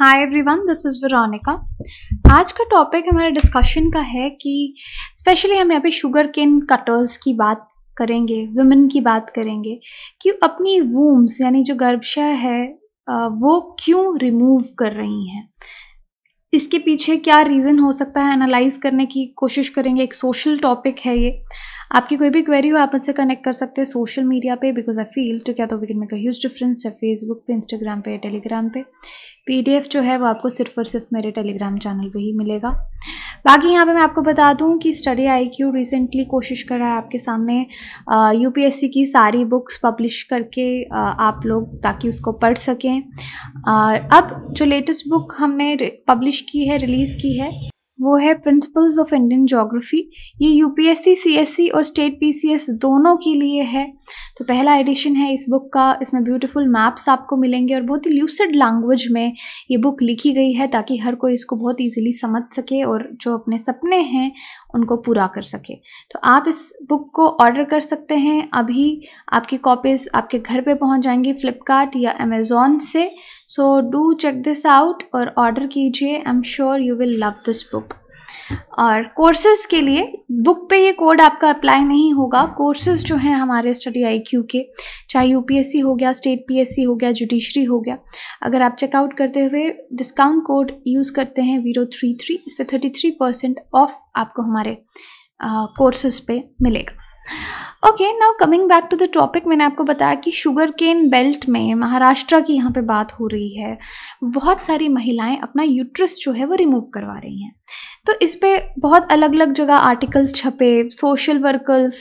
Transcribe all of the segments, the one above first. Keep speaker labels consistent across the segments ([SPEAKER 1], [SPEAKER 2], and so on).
[SPEAKER 1] Hi everyone this is Veronica आज का topic हमारे डिस्कशन का है कि स्पेशली हम यहाँ पे शुगर केन कटर्स की बात करेंगे वुमेन की बात करेंगे कि अपनी वूम्स यानी जो गर्भशय है वो क्यों रिमूव कर रही हैं इसके पीछे क्या रीज़न हो सकता है एनालाइज करने की कोशिश करेंगे एक सोशल टॉपिक है ये आपकी कोई भी क्वेरी हो आप मुझसे कनेक्ट कर सकते हैं सोशल मीडिया पे बिकॉज आई फील टू क्या तो we can make huge difference चाहे फेसबुक पे इंस्टाग्राम पे टेलीग्राम पे पीडीएफ जो है वो आपको सिर्फ और सिर्फ मेरे टेलीग्राम चैनल पे ही मिलेगा बाकी यहाँ पे मैं आपको बता दूँ कि स्टडी आईक्यू रिसेंटली कोशिश कर रहा है आपके सामने यूपीएससी की सारी बुक्स पब्लिश करके आ, आप लोग ताकि उसको पढ़ सकें आ, अब जो लेटेस्ट बुक हमने पब्लिश की है रिलीज़ की है वो है प्रिंसिपल्स ऑफ इंडियन जोग्राफी ये यूपीएससी सीएससी और स्टेट पीसीएस दोनों के लिए है तो पहला एडिशन है इस बुक का इसमें ब्यूटीफुल मैप्स आपको मिलेंगे और बहुत ही ल्यूसिड लैंग्वेज में ये बुक लिखी गई है ताकि हर कोई इसको बहुत ईजिली समझ सके और जो अपने सपने हैं उनको पूरा कर सके तो आप इस बुक को ऑर्डर कर सकते हैं अभी आपकी कॉपीज़ आपके घर पे पहुंच जाएंगी फ्लिपकार्ट या अमेज़ोन से so do check this out और ऑर्डर कीजिए I am sure you will love this book और कोर्सेज के लिए बुक पे ये कोड आपका अप्लाई नहीं होगा कोर्सेज जो हैं हमारे स्टडी आई क्यू के चाहे यूपीएससी हो गया स्टेट पीएससी हो गया जुडिशरी हो गया अगर आप चेकआउट करते हुए डिस्काउंट कोड यूज़ करते हैं वीरो थ्री थ्री इस पर थर्टी थ्री परसेंट ऑफ आपको हमारे कोर्सेज पे मिलेगा okay now coming back to the topic मैंने आपको बताया कि शुगर केन बेल्ट में महाराष्ट्र की यहाँ पे बात हो रही है बहुत सारी महिलाएं अपना यूट्रस जो है वो रिमूव करवा रही हैं तो इस पर बहुत अलग अलग जगह आर्टिकल्स छपे सोशल वर्कर्स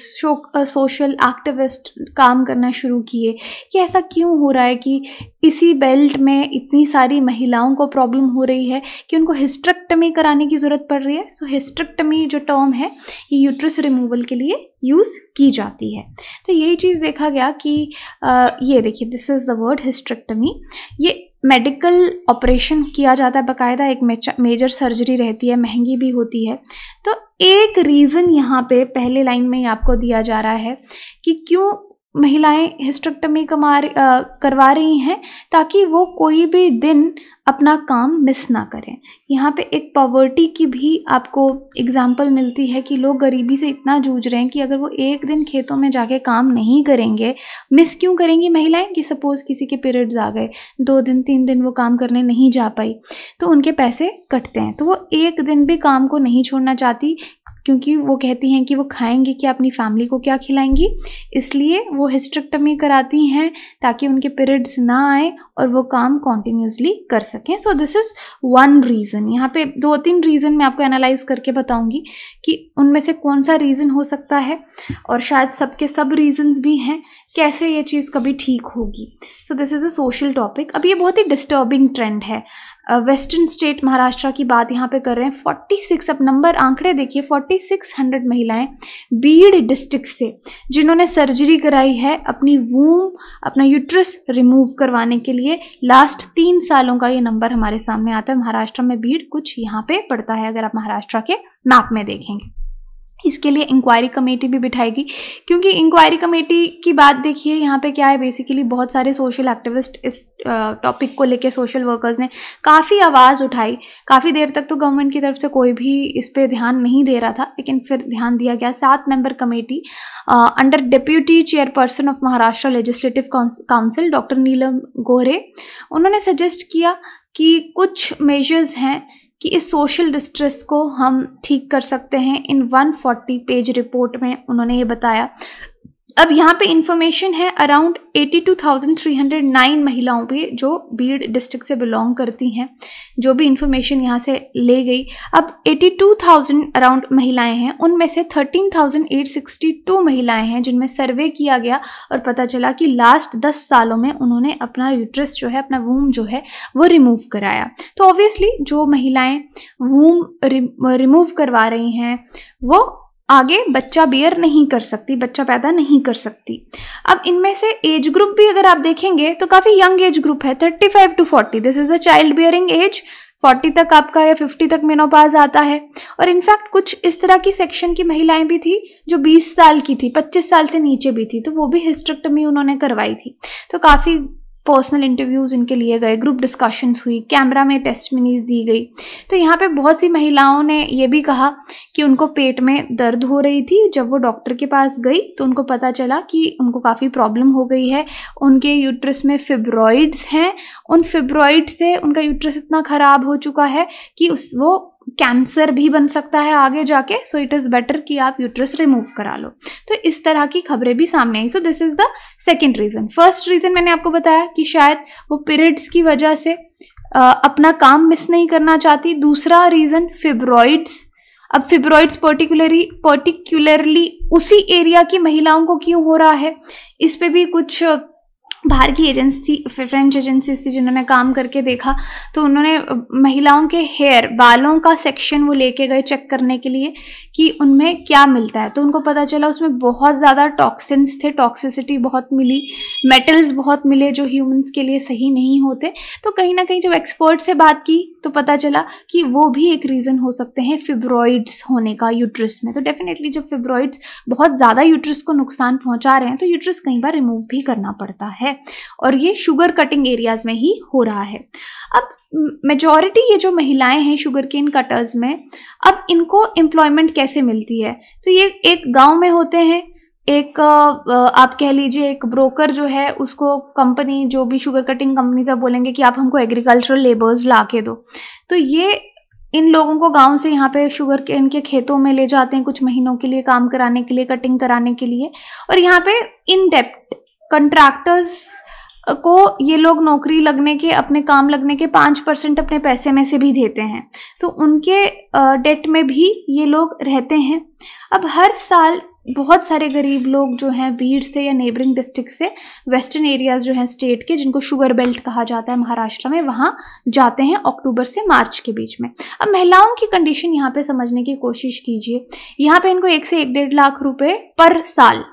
[SPEAKER 1] सोशल एक्टिविस्ट काम करना शुरू किए कि ऐसा क्यों हो रहा है कि इसी बेल्ट में इतनी सारी महिलाओं को प्रॉब्लम हो रही है कि उनको हिस्ट्रक्टमी कराने की ज़रूरत पड़ रही है सो so, हिस्ट्रक्टमी जो टर्म है ये यूट्रस रिमूवल के लिए यूज़ की जाती है तो यही चीज़ देखा गया कि आ, ये देखिए this is the word hysterectomy ये मेडिकल ऑपरेशन किया जाता है बकायदा एक मेजर सर्जरी रहती है महंगी भी होती है तो एक रीज़न यहाँ पे पहले लाइन में आपको दिया जा रहा है कि क्यों महिलाएं हिस्ट्रेक्टमी कमा करवा रही हैं ताकि वो कोई भी दिन अपना काम मिस ना करें यहाँ पे एक पॉवर्टी की भी आपको एग्ज़ाम्पल मिलती है कि लोग गरीबी से इतना जूझ रहे हैं कि अगर वो एक दिन खेतों में जाके काम नहीं करेंगे मिस क्यों करेंगी महिलाएं कि सपोज़ किसी के पीरियड्स आ गए दो दिन तीन दिन वो काम करने नहीं जा पाई तो उनके पैसे कटते हैं तो वो एक दिन भी काम को नहीं छोड़ना चाहती क्योंकि वो कहती हैं कि वो खाएंगे क्या अपनी फैमिली को क्या खिलाएंगी इसलिए वो हिस्ट्रेक्टमी कराती हैं ताकि उनके पीरियड्स ना आए और वो काम कॉन्टीन्यूसली कर सकें so this is one reason यहाँ पे दो तीन रीज़न मैं आपको एनालाइज करके बताऊँगी कि उनमें से कौन सा रीज़न हो सकता है और शायद सबके सब रीज़न्स भी हैं कैसे ये चीज़ कभी ठीक होगी so this is a social topic अब ये बहुत ही डिस्टर्बिंग ट्रेंड है वेस्टर्न स्टेट महाराष्ट्र की बात यहाँ पे कर रहे हैं 46 अब नंबर आंकड़े देखिए 4600 महिलाएं बीड डिस्ट्रिक्ट से जिन्होंने सर्जरी कराई है अपनी वूम अपना यूट्रस रिमूव करवाने के लिए लास्ट तीन सालों का ये नंबर हमारे सामने आता है महाराष्ट्र में भीड़ कुछ यहाँ पे पड़ता है अगर आप महाराष्ट्र के मैप में देखेंगे इसके लिए इंक्वायरी कमेटी भी बिठाएगी क्योंकि इंक्वायरी कमेटी की बात देखिए यहाँ पे क्या है बेसिकली बहुत सारे सोशल एक्टिविस्ट इस टॉपिक को लेके सोशल वर्कर्स ने काफ़ी आवाज़ उठाई काफ़ी देर तक तो गवर्नमेंट की तरफ से कोई भी इस पर ध्यान नहीं दे रहा था लेकिन फिर ध्यान दिया गया सात member committee under deputy chairperson of Maharashtra legislative council doctor Neelam Gore उन्होंने सजेस्ट किया कि कुछ मेजर्स हैं कि इस सोशल डिस्ट्रेस को हम ठीक कर सकते हैं इन 140 पेज रिपोर्ट में उन्होंने ये बताया अब यहाँ पे इंफॉर्मेशन है अराउंड 82,309 महिलाओं पे जो बीड़ डिस्ट्रिक्ट से बिलोंग करती हैं जो भी इंफॉर्मेशन यहाँ से ले गई अब 82,000 अराउंड महिलाएं हैं उनमें से 13,862 महिलाएं हैं जिनमें सर्वे किया गया और पता चला कि लास्ट 10 सालों में उन्होंने अपना यूट्रस जो है अपना वूम जो है वो रिमूव कराया तो ऑब्वियसली जो महिलाएँ वूम रिमूव करवा रही हैं वो आगे बच्चा बियर नहीं कर सकती बच्चा पैदा नहीं कर सकती अब इनमें से एज ग्रुप भी अगर आप देखेंगे तो काफ़ी यंग एज ग्रुप है 35 to 40 this is a child bearing age 40 तक आपका या 50 तक मेनोपाज आता है और इनफैक्ट कुछ इस तरह की सेक्शन की महिलाएं भी थी जो 20 साल की थी 25 साल से नीचे भी थी तो वो भी हिस्ट्रेक्टमी उन्होंने करवाई थी तो काफ़ी पर्सनल इंटरव्यूज़ इनके लिए गए ग्रुप डिस्कशंस हुई कैमरा में टेस्ट मिनीज दी गई तो यहाँ पे बहुत सी महिलाओं ने ये भी कहा कि उनको पेट में दर्द हो रही थी जब वो डॉक्टर के पास गई तो उनको पता चला कि उनको काफ़ी प्रॉब्लम हो गई है उनके यूट्रस में फिब्रॉइड्स हैं उन फिब्रॉइड से उनका यूट्रस इतना ख़राब हो चुका है कि उस वो कैंसर भी बन सकता है आगे जाके सो इट इज़ बेटर कि आप यूट्रस रिमूव करा लो तो इस तरह की खबरें भी सामने आई so this is the second reason first reason मैंने आपको बताया कि शायद वो पीरियड्स की वजह से आ, अपना काम मिस नहीं करना चाहती दूसरा रीज़न फिब्रॉइड्स अब फिब्रॉइड्स पर्टिकुलरली पर्टिकुलरली उसी एरिया की महिलाओं को क्यों हो रहा है इस पर भी कुछ बाहर की एजेंसी फ्रेंच एजेंसी थी जिन्होंने काम करके देखा तो उन्होंने महिलाओं के हेयर बालों का सेक्शन वो लेके गए चेक करने के लिए कि उनमें क्या मिलता है तो उनको पता चला उसमें बहुत ज़्यादा टॉक्सिन्स थे टॉक्सिसिटी बहुत मिली मेटल्स बहुत मिले जो ह्यूमंस के लिए सही नहीं होते तो कहीं ना कहीं जब एक्सपर्ट से बात की तो पता चला कि वो भी एक रीज़न हो सकते हैं फिब्रॉइड्स होने का यूट्रस में तो डेफिनेटली जब फिब्रॉइड्स बहुत ज़्यादा यूट्रस को नुकसान पहुँचा रहे हैं तो यूट्रस कई बार रिमूव भी करना पड़ता है है और ये शुगर कटिंग एरियाज में ही हो रहा है अब मेजॉरिटी ये जो महिलाएं हैं शुगर केन कटर्स में अब इनको एम्प्लॉयमेंट कैसे मिलती है तो ये एक गांव में होते हैं एक आप कह लीजिए एक ब्रोकर जो है उसको कंपनी जो भी शुगर कटिंग कंपनी था बोलेंगे कि आप हमको एग्रीकल्चरल लेबर्स ला के दो तो ये इन लोगों को गांव से यहाँ पे शुगर के इनके खेतों में ले जाते हैं कुछ महीनों के लिए काम कराने के लिए कटिंग कराने के लिए और यहाँ पे इन डेप्थ कंट्रैक्टर्स को ये लोग नौकरी लगने के अपने काम लगने के पाँच परसेंट अपने पैसे में से भी देते हैं तो उनके डेट में भी ये लोग रहते हैं अब हर साल बहुत सारे गरीब लोग जो हैं भीड़ से या नेबरिंग डिस्ट्रिक्ट से वेस्टर्न एरियाज जो हैं स्टेट के जिनको शुगर बेल्ट कहा जाता है महाराष्ट्र में वहाँ जाते हैं अक्टूबर से मार्च के बीच में अब महिलाओं की कंडीशन यहाँ पे समझने की कोशिश कीजिए यहाँ पे इनको एक से एक डेढ़ लाख रुपए पर साल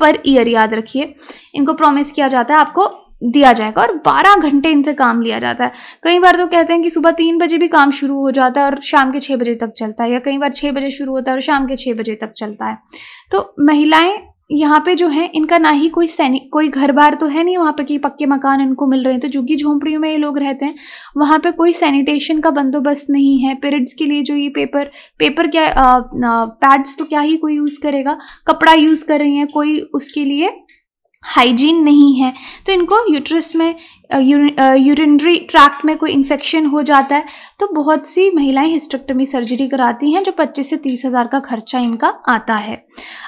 [SPEAKER 1] पर ईयर याद रखिए इनको प्रॉमिस किया जाता है आपको दिया जाएगा और 12 घंटे इनसे काम लिया जाता है कई बार तो कहते हैं कि सुबह तीन बजे भी काम शुरू हो जाता है और शाम के छः बजे तक चलता है या कई बार छः बजे शुरू होता है और शाम के छः बजे तक चलता है तो महिलाएं यहाँ पे जो है इनका ना ही कोई सैनिक कोई घर बार तो है नहीं वहाँ पे कि पक्के मकान इनको मिल रहे हैं तो झुग्गी झोंपड़ियों में ये लोग रहते हैं वहाँ पे कोई सैनिटेशन का बंदोबस्त नहीं है पीरियड्स के लिए जो ये पेपर पेपर क्या पैड्स तो क्या ही कोई यूज़ करेगा कपड़ा यूज़ कर रही हैं कोई उसके लिए हाइजीन नहीं है तो इनको यूट्रस में यूरिनरी ट्रैक्ट में कोई इन्फेक्शन हो जाता है तो बहुत सी महिलाएं हिस्टेक्टमी सर्जरी कराती हैं जो 25 से तीस हज़ार का खर्चा इनका आता है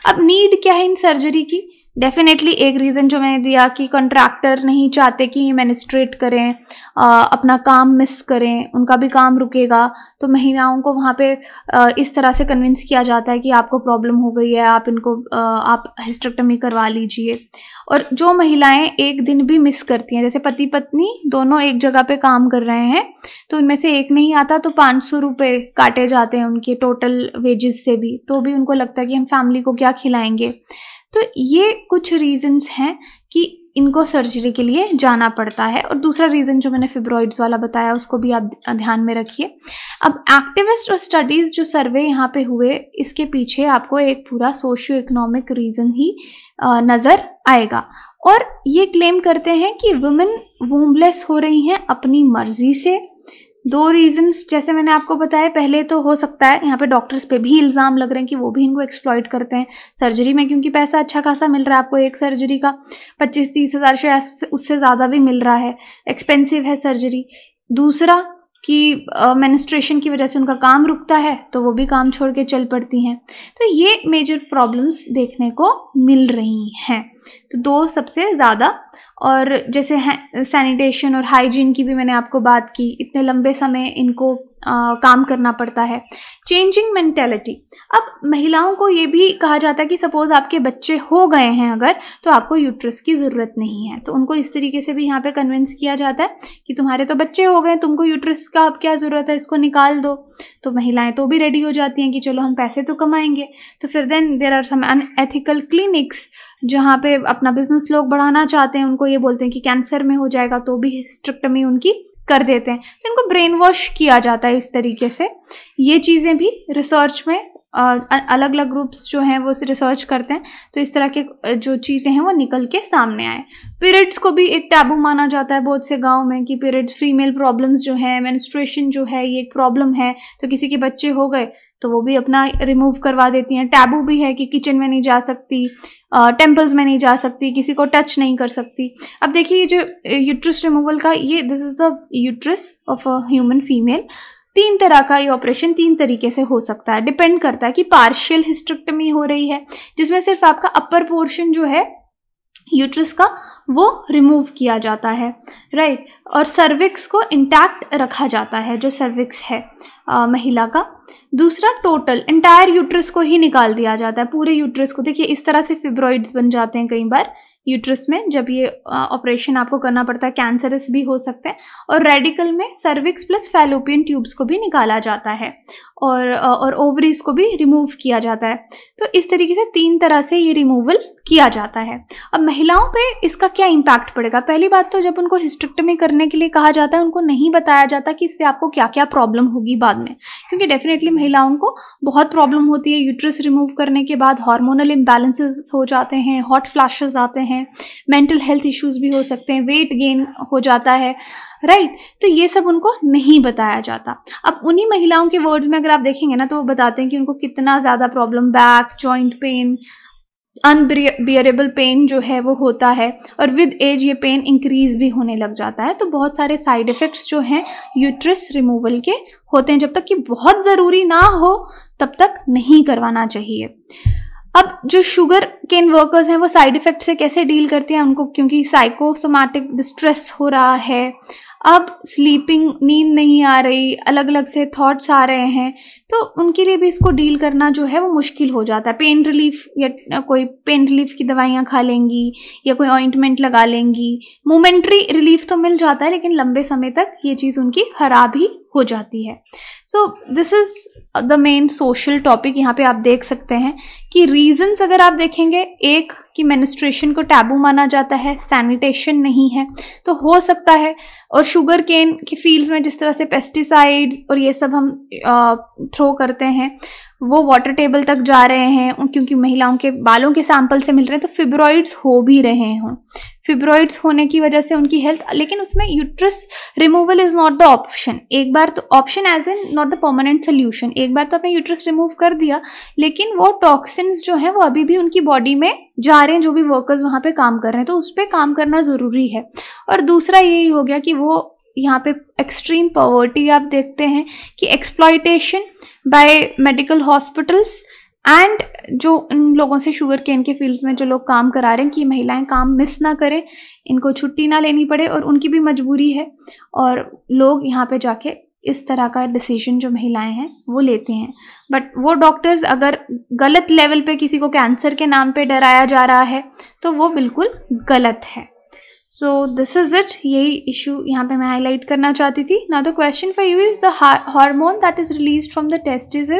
[SPEAKER 1] अब नीड क्या है इन सर्जरी की डेफिनेटली एक रीज़न जो मैंने दिया कि कॉन्ट्रैक्टर नहीं चाहते कि मैनिस्ट्रेट करें आ, अपना काम मिस करें उनका भी काम रुकेगा तो महिलाओं को वहाँ पे आ, इस तरह से कन्विंस किया जाता है कि आपको प्रॉब्लम हो गई है आप इनको आ, आप हिस्ट्रक्टमी करवा लीजिए और जो महिलाएं एक दिन भी मिस करती हैं जैसे पति पत्नी दोनों एक जगह पे काम कर रहे हैं तो उनमें से एक नहीं आता तो पाँच सौ रुपये काटे जाते हैं उनके टोटल वेजेस से भी तो भी उनको लगता है कि हम फैमिली को क्या खिलाएंगे तो ये कुछ रीज़न्स हैं कि इनको सर्जरी के लिए जाना पड़ता है और दूसरा रीज़न जो मैंने फिब्रॉइड्स वाला बताया उसको भी आप ध्यान में रखिए अब एक्टिविस्ट और स्टडीज़ जो सर्वे यहाँ पे हुए इसके पीछे आपको एक पूरा सोशियो इकोनॉमिक रीज़न ही नज़र आएगा और ये क्लेम करते हैं कि वुमेन वूमलेस हो रही हैं अपनी मर्ज़ी से दो रीजंस जैसे मैंने आपको बताया पहले तो हो सकता है यहाँ पे डॉक्टर्स पे भी इल्ज़ाम लग रहे हैं कि वो भी इनको एक्सप्लॉयट करते हैं सर्जरी में क्योंकि पैसा अच्छा खासा मिल रहा है आपको एक सर्जरी का पच्चीस तीस हज़ार शायद उससे ज़्यादा भी मिल रहा है एक्सपेंसिव है सर्जरी दूसरा कि मैनिस्ट्रेशन की वजह से उनका काम रुकता है तो वो भी काम छोड़ के चल पड़ती हैं तो ये मेजर प्रॉब्लम्स देखने को मिल रही हैं तो दो सबसे ज़्यादा और जैसे सैनिटेशन और हाइजीन की भी मैंने आपको बात की इतने लंबे समय इनको आ, काम करना पड़ता है चेंजिंग मैंटेलिटी अब महिलाओं को ये भी कहा जाता है कि सपोज़ आपके बच्चे हो गए हैं अगर तो आपको यूट्रस की ज़रूरत नहीं है तो उनको इस तरीके से भी यहाँ पे कन्विंस किया जाता है कि तुम्हारे तो बच्चे हो गए तुमको यूट्रस का अब क्या ज़रूरत है इसको निकाल दो तो महिलाएं तो भी रेडी हो जाती हैं कि चलो हम पैसे तो कमाएंगे तो फिर then there are some unethical clinics जहाँ पे अपना बिजनेस लोग बढ़ाना चाहते हैं उनको ये बोलते हैं कि कैंसर में हो जाएगा तो भी स्ट्रिक्टमी उनकी कर देते हैं तो इनको ब्रेन वॉश किया जाता है इस तरीके से ये चीज़ें भी रिसर्च में अलग अलग ग्रुप्स जो हैं वो रिसर्च करते हैं तो इस तरह के जो चीज़ें हैं वो निकल के सामने आए पीरियड्स को भी एक टैबू माना जाता है बहुत से गाँव में कि पीरियड्स फीमेल प्रॉब्लम्स जो हैं मेनस्ट्रेशन जो है ये एक प्रॉब्लम है तो किसी के बच्चे हो गए तो वो भी अपना रिमूव करवा देती हैं टैबू भी है कि किचन में नहीं जा सकती टेम्पल्स में नहीं जा सकती किसी को टच नहीं कर सकती अब देखिए ये जो यूट्रस रिमूवल का ये this is the uterus of a human female तीन तरह का ये ऑपरेशन तीन तरीके से हो सकता है डिपेंड करता है कि पार्शियल हिस्ट्रेक्टमी हो रही है जिसमें सिर्फ आपका अपर पोर्शन जो है यूट्रस का वो रिमूव किया जाता है राइट right? और सर्विक्स को इंटैक्ट रखा जाता है जो सर्विक्स है आ, महिला का दूसरा टोटल इंटायर यूट्रस को ही निकाल दिया जाता है पूरे यूट्रस को देखिए इस तरह से फिब्रॉइड्स बन जाते हैं कई बार यूट्रस में जब ये ऑपरेशन आपको करना पड़ता है कैंसरस भी हो सकते हैं और रेडिकल में सर्विक्स प्लस फैलोपियन ट्यूब्स को भी निकाला जाता है और और ओवरीज को भी रिमूव किया जाता है तो इस तरीके से तीन तरह से ये रिमूवल किया जाता है अब महिलाओं पे इसका क्या इम्पैक्ट पड़ेगा पहली बात तो जब उनको हिस्टेक्टमी करने के लिए कहा जाता है उनको नहीं बताया जाता कि इससे आपको क्या क्या प्रॉब्लम होगी बाद में क्योंकि डेफिनेटली महिलाओं को बहुत प्रॉब्लम होती है यूट्रस रिमूव करने के बाद हार्मोनल इम्बेलेंसेज हो जाते हैं हॉट फ्लैशेज आते हैं हैं मेंटल हेल्थ इश्यूज भी हो सकते हैं वेट गेन हो जाता है राइट right? तो ये सब उनको नहीं बताया जाता अब उन्हीं महिलाओं के वर्ड्स में अगर आप देखेंगे ना तो वो बताते हैं कि उनको कितना ज़्यादा problem back joint pain unbearable pain जो है वो होता है और विद एज ये पेन इंक्रीज भी होने लग जाता है तो बहुत सारे साइड इफ़ेक्ट्स जो हैं यूट्रस रिमूवल के होते हैं जब तक कि बहुत ज़रूरी ना हो तब तक नहीं करवाना चाहिए अब जो शुगर केन वर्कर्स हैं वो साइड इफेक्ट से कैसे डील करते हैं उनको क्योंकि साइकोसोमैटिक डिस्ट्रेस हो रहा है अब स्लीपिंग नींद नहीं आ रही अलग अलग से थॉट्स आ रहे हैं तो उनके लिए भी इसको डील करना जो है वो मुश्किल हो जाता है पेन रिलीफ या कोई पेन रिलीफ की दवाइयाँ खा लेंगी या कोई ऑइंटमेंट लगा लेंगी मोमेंट्री रिलीफ तो मिल जाता है लेकिन लंबे समय तक ये चीज़ उनकी खराब ही हो जाती है so this is the main social topic यहाँ पे आप देख सकते हैं कि रीजंस अगर आप देखेंगे एक कि मेनिस्ट्रेशन को टैबू माना जाता है सैनिटेशन नहीं है तो हो सकता है और शुगर केन की फील्ड्स में जिस तरह से पेस्टिसाइड्स और ये सब हम थ्रो करते हैं वो वाटर टेबल तक जा रहे हैं क्योंकि महिलाओं के बालों के सैंपल से मिल रहे हैं तो फिब्रॉइड्स हो भी रहे हों फिब्रॉइड्स होने की वजह से उनकी हेल्थ लेकिन उसमें uterus removal is not the option एक बार तो option as an not the permanent solution एक बार तो आपने यूट्रस रिमूव कर दिया लेकिन वो टॉक्सिन्स जो हैं वो अभी भी उनकी बॉडी में जा रहे हैं जो भी वर्कर्स वहाँ पे काम कर रहे हैं तो उस पर काम करना ज़रूरी है और दूसरा यही हो गया कि वो यहाँ पे एक्सट्रीम पॉवर्टी आप देखते हैं कि exploitation by medical hospitals and जो इन लोगों से शुगर केन के फील्ड्स में जो लोग काम करा रहे हैं कि महिलाएं काम मिस ना करें इनको छुट्टी ना लेनी पड़े और उनकी भी मजबूरी है और लोग यहाँ पे जाके इस तरह का डिसीजन जो महिलाएं हैं वो लेते हैं बट वो डॉक्टर्स अगर गलत लेवल पे किसी को कैंसर के नाम पे डराया जा रहा है तो वो बिल्कुल गलत है सो दिस इज इट यही इशू यहाँ पे मैं हाईलाइट करना चाहती थी ना the question for you is the hormone that is release from the test is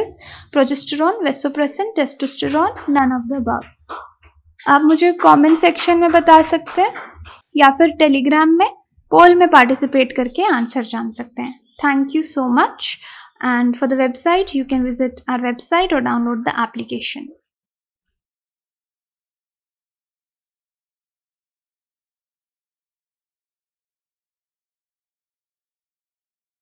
[SPEAKER 1] progesterone vasopressin testosterone none of the above आप मुझे कमेंट सेक्शन में बता सकते हैं या फिर टेलीग्राम में पोल में पार्टिसिपेट करके आंसर जान सकते हैं thank you so much and for the website you can visit our website और डाउनलोड द एप्लीकेशन